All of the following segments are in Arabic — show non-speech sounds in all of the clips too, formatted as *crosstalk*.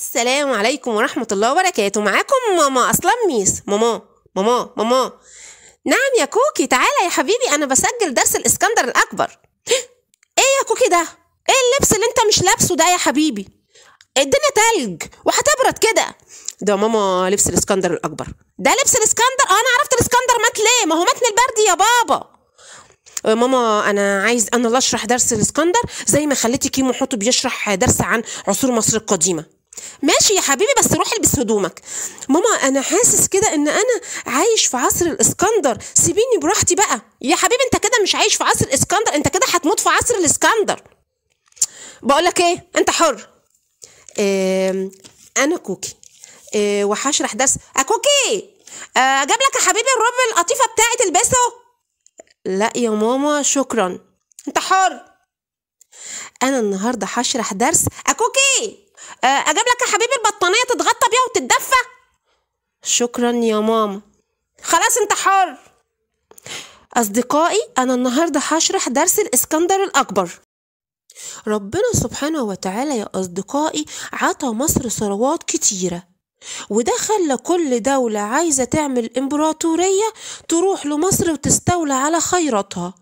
السلام عليكم ورحمة الله وبركاته معاكم ماما أصلا ميس ماما ماما ماما نعم يا كوكي تعالى يا حبيبي أنا بسجل درس الإسكندر الأكبر *gasps* إيه يا كوكي ده؟ إيه اللبس اللي أنت مش لابسه ده يا حبيبي؟ الدنيا تلج وهتبرد كده ده ماما لبس الإسكندر الأكبر ده لبس الإسكندر أه أنا عرفت الإسكندر مات ليه ما هو مات من البرد يا بابا أه، ماما انا عايز انا لا اشرح درس الاسكندر زي ما خليتي كيمو حطو بيشرح درس عن عصور مصر القديمه ماشي يا حبيبي بس روح البس هدومك ماما انا حاسس كده ان انا عايش في عصر الاسكندر سيبيني براحتي بقى يا حبيبي انت كده مش عايش في عصر الاسكندر انت كده هتموت في عصر الاسكندر بقولك ايه انت حر اه انا كوكي اه وهشرح درس اكوكي آه، آه، اجيب لك يا حبيبي الرب القطيفه بتاعت البسه لا يا ماما شكرا انت حر انا النهارده هشرح درس اكوكي آه، آه، اجيب لك يا حبيبي البطانيه تتغطى بيها وتتدفى شكرا يا ماما خلاص انت حر اصدقائي انا النهارده هشرح درس الاسكندر الاكبر ربنا سبحانه وتعالى يا اصدقائي عطى مصر ثروات كتيره وده خلى كل دولة عايزة تعمل إمبراطورية تروح لمصر وتستولى على خيراتها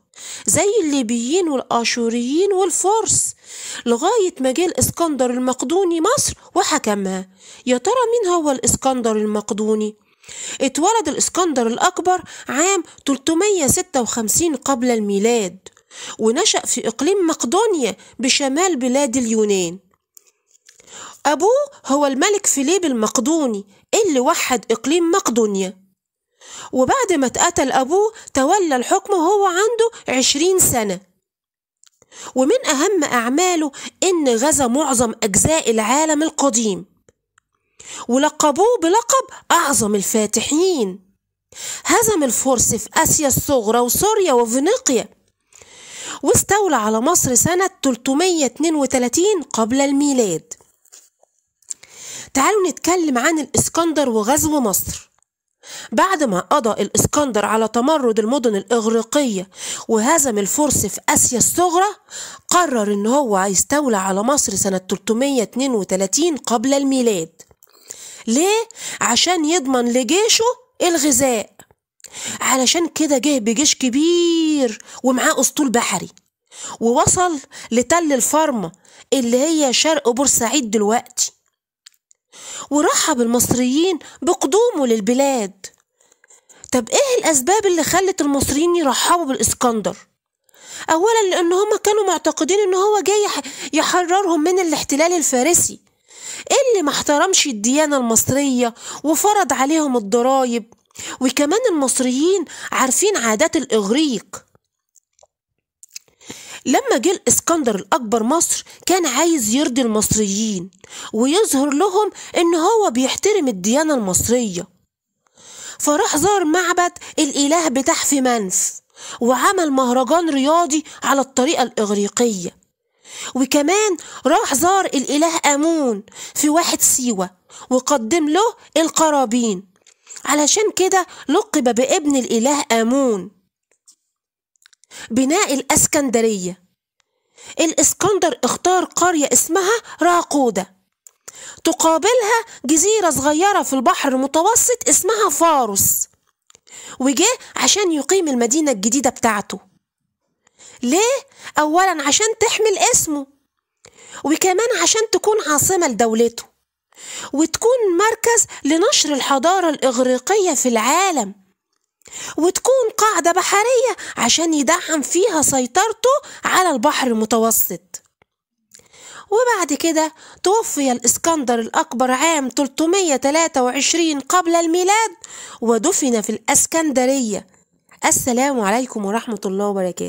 زي الليبيين والآشوريين والفرس لغاية ما جه الإسكندر المقدوني مصر وحكمها يا ترى مين هو الإسكندر المقدوني؟ اتولد الإسكندر الأكبر عام 356 قبل الميلاد ونشأ في إقليم مقدونيا بشمال بلاد اليونان أبوه هو الملك فيليب المقدوني اللي وحد إقليم مقدونيا وبعد ما اتقتل أبوه تولى الحكم وهو عنده عشرين سنة ومن أهم أعماله إن غزا معظم أجزاء العالم القديم ولقبوه بلقب أعظم الفاتحين هزم الفرس في آسيا الصغرى وسوريا وفينيقيا واستولى على مصر سنة 332 قبل الميلاد تعالوا نتكلم عن الإسكندر وغزو مصر بعد ما قضى الإسكندر على تمرد المدن الإغريقية وهزم الفرس في آسيا الصغرى قرر إن هو هيستولى على مصر سنة 332 قبل الميلاد ليه؟ عشان يضمن لجيشه الغذاء علشان كده جه بجيش كبير ومعاه أسطول بحري ووصل لتل الفرمة اللي هي شرق بورسعيد دلوقتي ورحب المصريين بقدومه للبلاد طب ايه الاسباب اللي خلت المصريين يرحبوا بالاسكندر اولا لان هما كانوا معتقدين ان هو جاي يحررهم من الاحتلال الفارسي إيه اللي ما احترمش الديانة المصرية وفرض عليهم الضرايب وكمان المصريين عارفين عادات الإغريق لما جه الاسكندر الاكبر مصر كان عايز يرضي المصريين ويظهر لهم ان هو بيحترم الديانه المصريه فراح زار معبد الاله بتاع في منف وعمل مهرجان رياضي على الطريقه الاغريقيه وكمان راح زار الاله امون في واحد سيوه وقدم له القرابين علشان كده لقب بابن الاله امون بناء الأسكندرية الإسكندر اختار قرية اسمها راقودة تقابلها جزيرة صغيرة في البحر المتوسط اسمها فارس وجه عشان يقيم المدينة الجديدة بتاعته ليه؟ أولا عشان تحمل اسمه وكمان عشان تكون عاصمة لدولته وتكون مركز لنشر الحضارة الإغريقية في العالم وتكون قاعدة بحرية عشان يدعم فيها سيطرته على البحر المتوسط وبعد كده توفي الإسكندر الأكبر عام 323 قبل الميلاد ودفن في الأسكندرية السلام عليكم ورحمة الله وبركاته